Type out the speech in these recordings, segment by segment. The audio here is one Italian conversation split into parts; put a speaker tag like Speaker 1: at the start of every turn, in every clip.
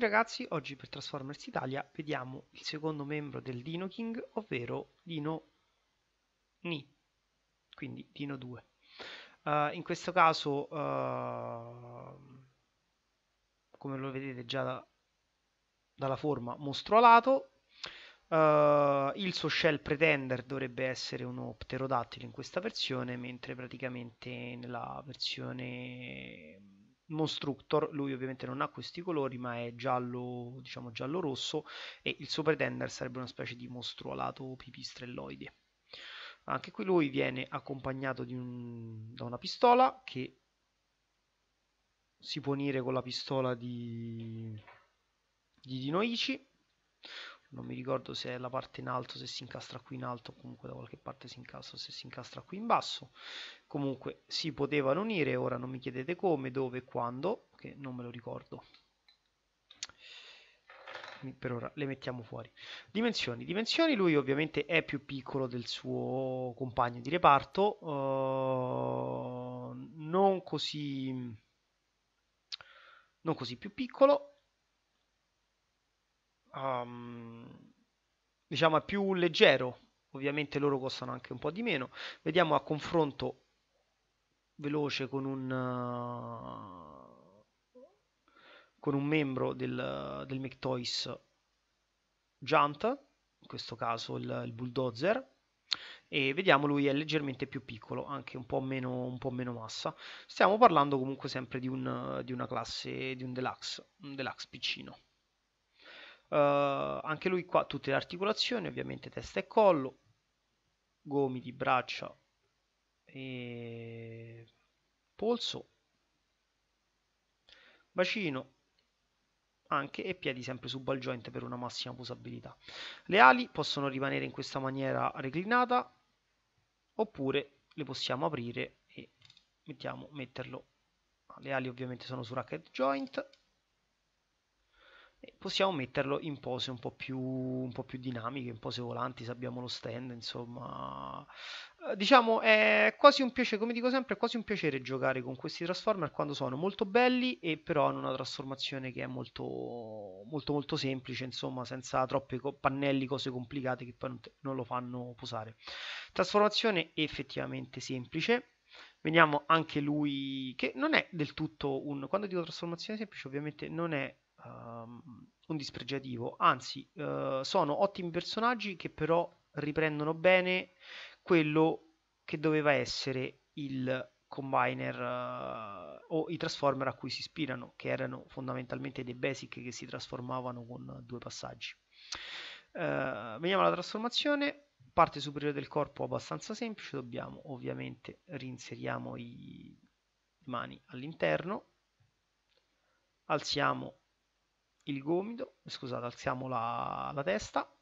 Speaker 1: ragazzi, oggi per Transformers Italia vediamo il secondo membro del Dino King, ovvero Dino Ni, quindi Dino 2. Uh, eh, in questo caso, uh, come lo vedete già da, dalla forma, mostro alato. Uh, il suo shell pretender dovrebbe essere uno pterodattile in questa versione, mentre praticamente nella versione Monstructor, lui ovviamente non ha questi colori ma è giallo, diciamo giallo rosso e il suo pretender sarebbe una specie di mostro alato pipistrelloide. Anche qui lui viene accompagnato un, da una pistola che si può unire con la pistola di, di Dinoichi non mi ricordo se è la parte in alto, se si incastra qui in alto, comunque da qualche parte si incastra, se si incastra qui in basso. Comunque si potevano unire, ora non mi chiedete come, dove, quando, che non me lo ricordo. Per ora le mettiamo fuori. Dimensioni. Dimensioni, lui ovviamente è più piccolo del suo compagno di reparto, uh, non così... Non così più piccolo, Um, diciamo è più leggero, ovviamente loro costano anche un po' di meno. Vediamo a confronto veloce con un, uh, con un membro del, del McToys Junt, in questo caso il, il, bulldozer e vediamo lui è leggermente più piccolo anche un po' meno, un po meno massa stiamo parlando comunque sempre di, un, di una classe di un deluxe un deluxe piccino Uh, anche lui qua tutte le articolazioni, ovviamente testa e collo, gomiti, braccia e polso, bacino anche e piedi sempre su ball joint per una massima posabilità. Le ali possono rimanere in questa maniera reclinata oppure le possiamo aprire e mettiamo, metterlo. Ah, le ali ovviamente sono su racket joint possiamo metterlo in pose un po, più, un po' più dinamiche, in pose volanti se abbiamo lo stand, insomma. Eh, diciamo, è quasi un piacere, come dico sempre, è quasi un piacere giocare con questi Transformer quando sono molto belli e però hanno una trasformazione che è molto, molto, molto semplice, insomma, senza troppi pannelli, cose complicate che poi non lo fanno posare. Trasformazione effettivamente semplice, vediamo anche lui che non è del tutto un quando dico trasformazione semplice ovviamente non è um, un dispregiativo, anzi uh, sono ottimi personaggi che però riprendono bene quello che doveva essere il combiner uh, o i transformer a cui si ispirano, che erano fondamentalmente dei basic che si trasformavano con due passaggi. Uh, eh, veniamo alla trasformazione, parte superiore del corpo abbastanza semplice, dobbiamo ovviamente reinseriamo i mani all'interno, alziamo il gomito, scusate, alziamo la, la testa,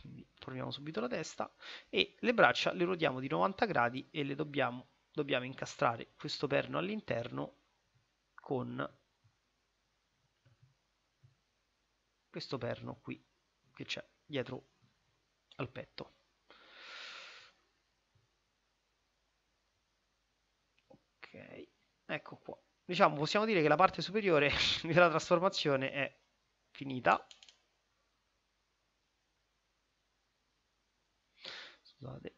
Speaker 1: quindi torniamo subito la testa, e le braccia le ruotiamo di 90 gradi e le dobbiamo, dobbiamo incastrare questo perno all'interno con questo perno qui che c'è dietro al petto. Ok, ecco qua. Diciamo, possiamo dire che la parte superiore della trasformazione è finita scusate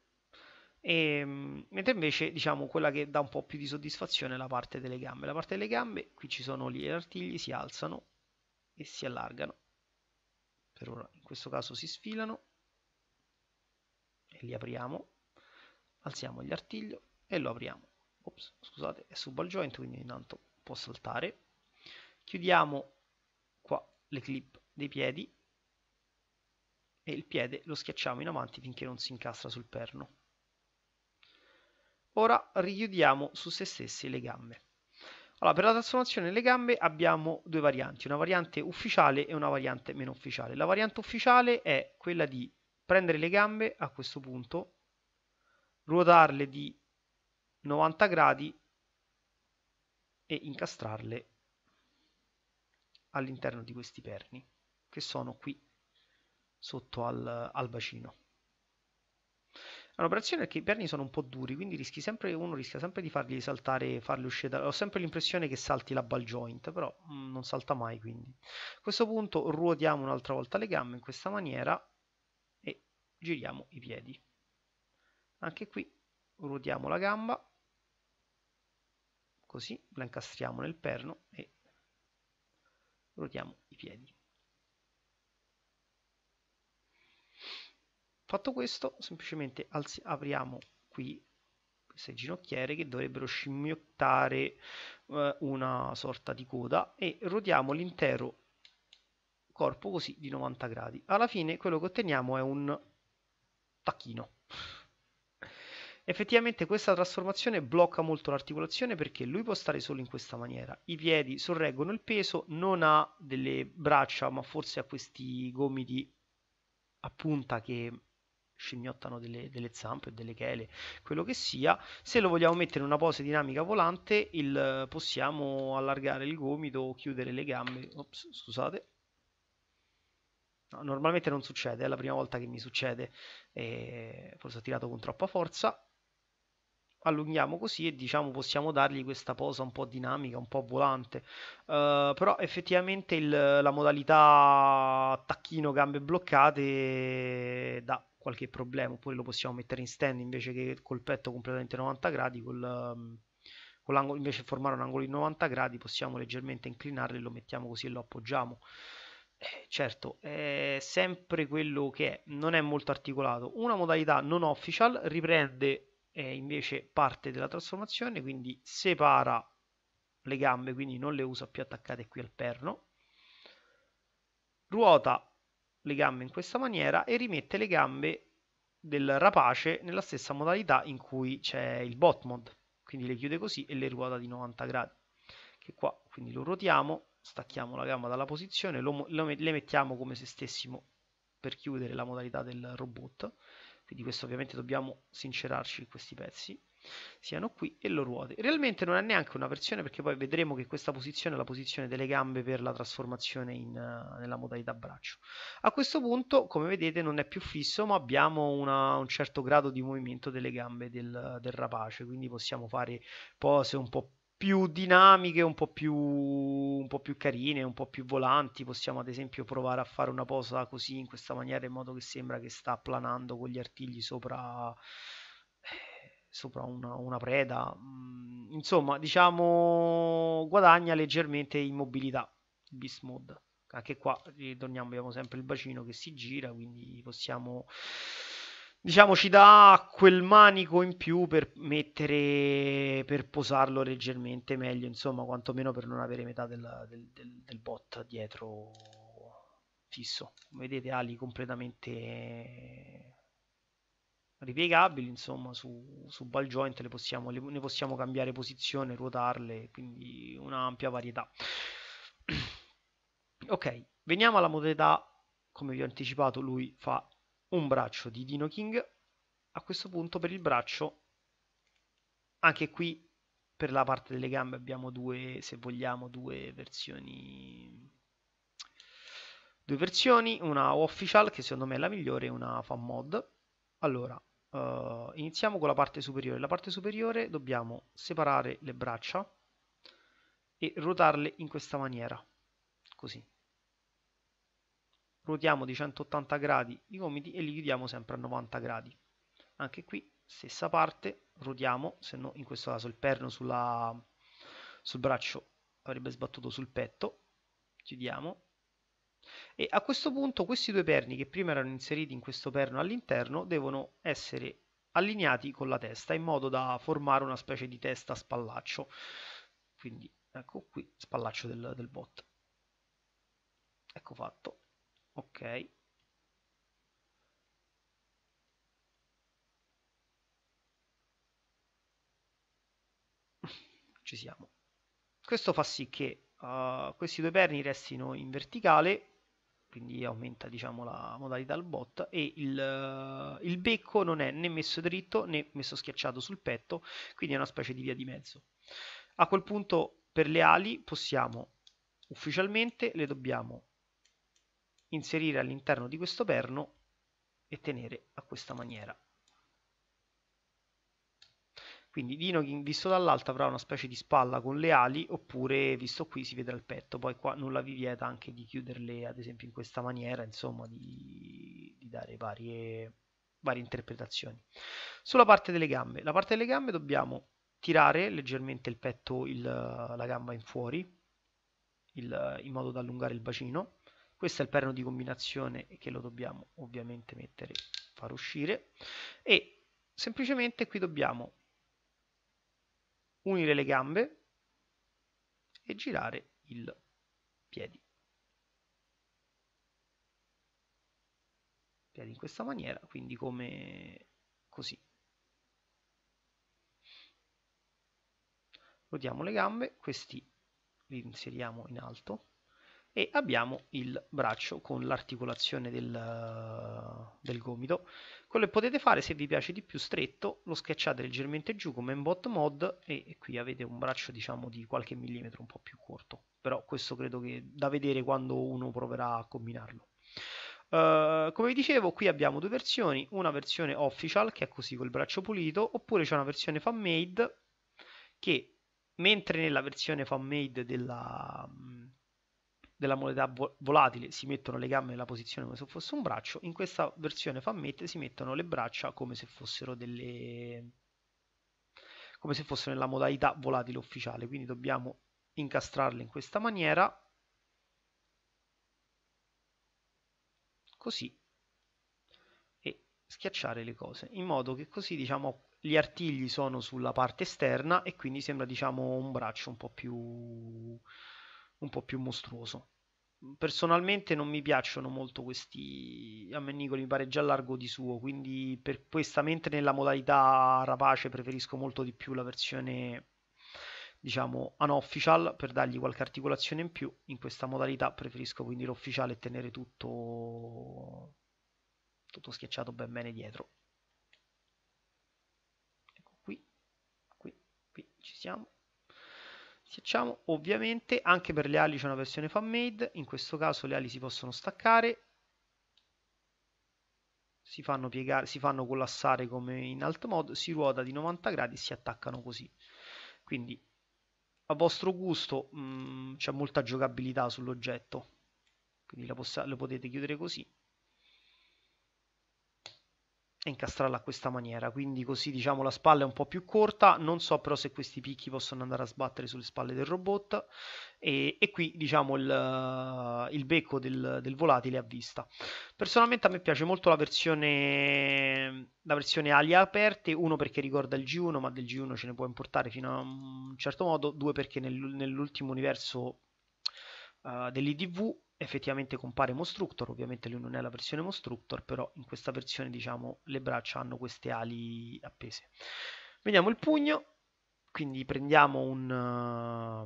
Speaker 1: e, ehm, mentre invece diciamo quella che dà un po' più di soddisfazione è la parte delle gambe la parte delle gambe qui ci sono gli artigli si alzano e si allargano per ora in questo caso si sfilano e li apriamo alziamo gli artigli e lo apriamo Ops, scusate è subal joint quindi intanto può saltare chiudiamo le clip dei piedi e il piede lo schiacciamo in avanti finché non si incastra sul perno. Ora richiudiamo su se stessi le gambe. Allora, per la trasformazione delle gambe abbiamo due varianti, una variante ufficiale e una variante meno ufficiale. La variante ufficiale è quella di prendere le gambe a questo punto, ruotarle di 90 gradi e incastrarle all'interno di questi perni che sono qui sotto al, al bacino. È un'operazione che i perni sono un po' duri, quindi rischi sempre, uno rischia sempre di farli saltare, farli uscire. Da... Ho sempre l'impressione che salti la ball joint, però mh, mm, non salta mai. Quindi a questo punto ruotiamo un'altra volta le gambe in questa maniera e giriamo i piedi. Anche qui ruotiamo la gamba, così la incastriamo nel perno e rotiamo i piedi. Fatto questo, semplicemente alzi, apriamo qui queste ginocchiere che dovrebbero scimmiottare eh, una sorta di coda e rotiamo l'intero corpo così di 90 gradi. Alla fine quello che otteniamo è un tacchino. Effettivamente questa trasformazione blocca molto l'articolazione perché lui può stare solo in questa maniera. I piedi sorreggono il peso, non ha delle braccia, ma forse ha questi gomiti a punta che scimmiottano delle, delle zampe, delle chele, quello che sia. Se lo vogliamo mettere in una pose dinamica volante, il, possiamo allargare il gomito, o chiudere le gambe. Ops, scusate. No, normalmente non succede, è la prima volta che mi succede, eh, forse ho tirato con troppa forza allunghiamo così e diciamo possiamo dargli questa posa un po' dinamica, un po' volante. Uh, però effettivamente il, la modalità tacchino gambe bloccate eh, dà qualche problema, oppure lo possiamo mettere in stand invece che col petto completamente 90 gradi, col, ehm, con invece formare un angolo di 90 gradi possiamo leggermente inclinarlo e lo mettiamo così e lo appoggiamo. Eh, certo, è sempre quello che è, non è molto articolato. Una modalità non official riprende è invece parte della trasformazione, quindi separa le gambe, quindi non le usa più attaccate qui al perno, ruota le gambe in questa maniera e rimette le gambe del rapace nella stessa modalità in cui c'è il bot mod, quindi le chiude così e le ruota di 90 gradi. Che qua, quindi lo ruotiamo, stacchiamo la gamba dalla posizione, lo, lo, le mettiamo come se stessimo per chiudere la modalità del robot quindi questo ovviamente dobbiamo sincerarci che questi pezzi siano qui e lo ruote realmente non è neanche una versione perché poi vedremo che questa posizione è la posizione delle gambe per la trasformazione in, eh, nella modalità braccio a questo punto come vedete non è più fisso ma abbiamo una, un certo grado di movimento delle gambe del, del rapace quindi possiamo fare pose un po' più dinamiche, un po' più, un po' più carine, un po' più volanti. Possiamo ad esempio provare a fare una posa così in questa maniera in modo che sembra che sta planando con gli artigli sopra, eh, sopra una, una preda. Mm, insomma, diciamo guadagna leggermente in mobilità il Beast Mode. Anche qua ritorniamo, abbiamo sempre il bacino che si gira, quindi possiamo diciamo ci dà quel manico in più per mettere per posarlo leggermente meglio insomma quantomeno per non avere metà del, del, del, del bot dietro fisso vedete ali completamente ripiegabili insomma su, su ball joint le possiamo, le, ne possiamo cambiare posizione ruotarle quindi un'ampia varietà ok veniamo alla modalità come vi ho anticipato lui fa un braccio di Dino King, a questo punto per il braccio, anche qui per la parte delle gambe abbiamo due, se vogliamo, due versioni due versioni, una official che secondo me è la migliore e una fan mod. Allora, uh, iniziamo con la parte superiore. La parte superiore dobbiamo separare le braccia e ruotarle in questa maniera, così ruotiamo di 180 gradi i gomiti e li chiudiamo sempre a 90 gradi anche qui stessa parte ruotiamo se no in questo caso il perno sulla, sul braccio avrebbe sbattuto sul petto chiudiamo e a questo punto questi due perni che prima erano inseriti in questo perno all'interno devono essere allineati con la testa in modo da formare una specie di testa spallaccio quindi ecco qui spallaccio del, del bot ecco fatto ok ci siamo questo fa sì che uh, questi due perni restino in verticale quindi aumenta diciamo la modalità al bot e il, uh, il becco non è né messo dritto né messo schiacciato sul petto quindi è una specie di via di mezzo a quel punto per le ali possiamo ufficialmente le dobbiamo inserire all'interno di questo perno e tenere a questa maniera. Quindi Dinokin visto dall'alto avrà una specie di spalla con le ali oppure visto qui si vedrà il petto, poi qua nulla vi vieta anche di chiuderle ad esempio in questa maniera, insomma di, di dare varie, varie interpretazioni. Sulla parte delle gambe, la parte delle gambe dobbiamo tirare leggermente il petto, il, la gamba in fuori, il, in modo da allungare il bacino, questo è il perno di combinazione che lo dobbiamo ovviamente mettere far uscire e semplicemente qui dobbiamo unire le gambe e girare il piedi piedi in questa maniera quindi come così rodiamo le gambe questi li inseriamo in alto e abbiamo il braccio con l'articolazione del, del gomito. Quello che potete fare se vi piace di più stretto lo schiacciate leggermente giù come in bot mod e, e qui avete un braccio diciamo di qualche millimetro un po' più corto, però questo credo che da vedere quando uno proverà a combinarlo. Uh, come vi dicevo, qui abbiamo due versioni, una versione official che è così col braccio pulito, oppure c'è una versione fan made che mentre nella versione fan made della, della moneta volatile si mettono le gambe nella posizione come se fosse un braccio, in questa versione Fammette si mettono le braccia come se fossero delle come se fossero nella modalità volatile ufficiale, quindi dobbiamo incastrarle in questa maniera così e schiacciare le cose in modo che così diciamo gli artigli sono sulla parte esterna e quindi sembra diciamo un braccio un po' più un po' più mostruoso. Personalmente non mi piacciono molto questi a Mennicoli, mi pare già largo di suo, quindi per questa, mentre nella modalità rapace preferisco molto di più la versione diciamo unofficial per dargli qualche articolazione in più, in questa modalità preferisco quindi l'ufficiale e tenere tutto tutto schiacciato ben bene dietro. Ecco qui, qui, qui ci siamo. Facciamo ovviamente anche per le ali c'è una versione fan made, in questo caso le ali si possono staccare, si fanno, piegare, si fanno collassare come in alt mod, si ruota di 90 gradi e si attaccano così. Quindi a vostro gusto mm, c'è molta giocabilità sull'oggetto, quindi lo potete chiudere così e incastrarla a questa maniera. Quindi così diciamo la spalla è un po' più corta, non so però se questi picchi possono andare a sbattere sulle spalle del robot e, e qui diciamo il, il becco del, del, volatile a vista. Personalmente a me piace molto la versione, la versione ali aperte, uno perché ricorda il G1 ma del G1 ce ne può importare fino a un certo modo, due perché nel, nell'ultimo universo uh, eh, dell'IDV effettivamente compare Mostructor, ovviamente lui non è la versione Mostructor, però in questa versione diciamo le braccia hanno queste ali appese. Vediamo il pugno, quindi prendiamo un, uh,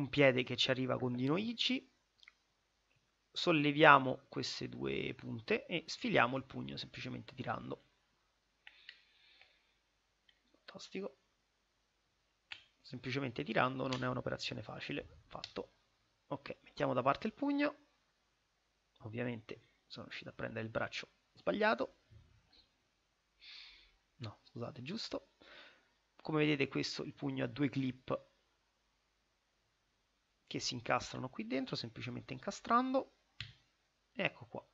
Speaker 1: un piede che ci arriva con Dinoichi, solleviamo queste due punte e sfiliamo il pugno semplicemente tirando. Fantastico. Semplicemente tirando non è un'operazione facile, fatto ok mettiamo da parte il pugno ovviamente sono riuscito a prendere il braccio sbagliato no scusate giusto come vedete questo il pugno ha due clip che si incastrano qui dentro semplicemente incastrando ecco qua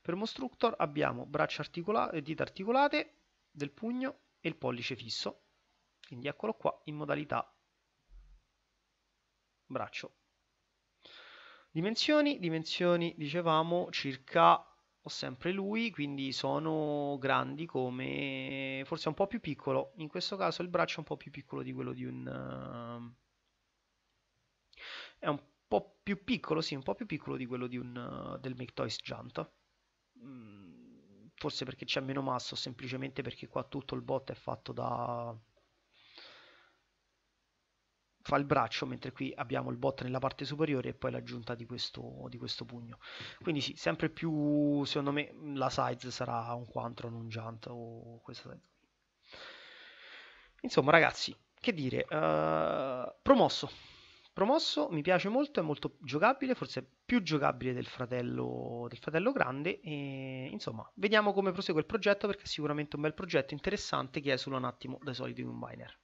Speaker 1: per Monstructor abbiamo braccia articolate, dita articolate del pugno e il pollice fisso quindi eccolo qua in modalità braccio. Dimensioni, dimensioni dicevamo circa, ho sempre lui, quindi sono grandi come, forse un po' più piccolo, in questo caso il braccio è un po' più piccolo di quello di un... Eh, è un po' più piccolo, sì, un po' più piccolo di quello di un, eh, del McToys Giant. Mm, forse perché c'è meno massa o semplicemente perché qua tutto il bot è fatto da, fa il braccio, mentre qui abbiamo il bot nella parte superiore e poi l'aggiunta di questo, di questo pugno. Quindi sì, sempre più, secondo me, la size sarà un non un giant o questa size. Insomma, ragazzi, che dire, uh, promosso. Promosso mi piace molto, è molto giocabile, forse più giocabile del fratello, del fratello grande. E, insomma, vediamo come prosegue il progetto perché è sicuramente un bel progetto interessante che è solo un attimo dai soliti combiner.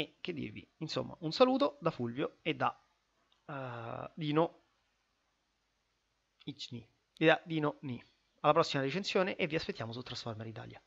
Speaker 1: e che dirvi. Insomma, un saluto da Fulvio e da uh, Dino Icni. E da Dino Ni. Alla prossima recensione e vi aspettiamo su Transformer Italia.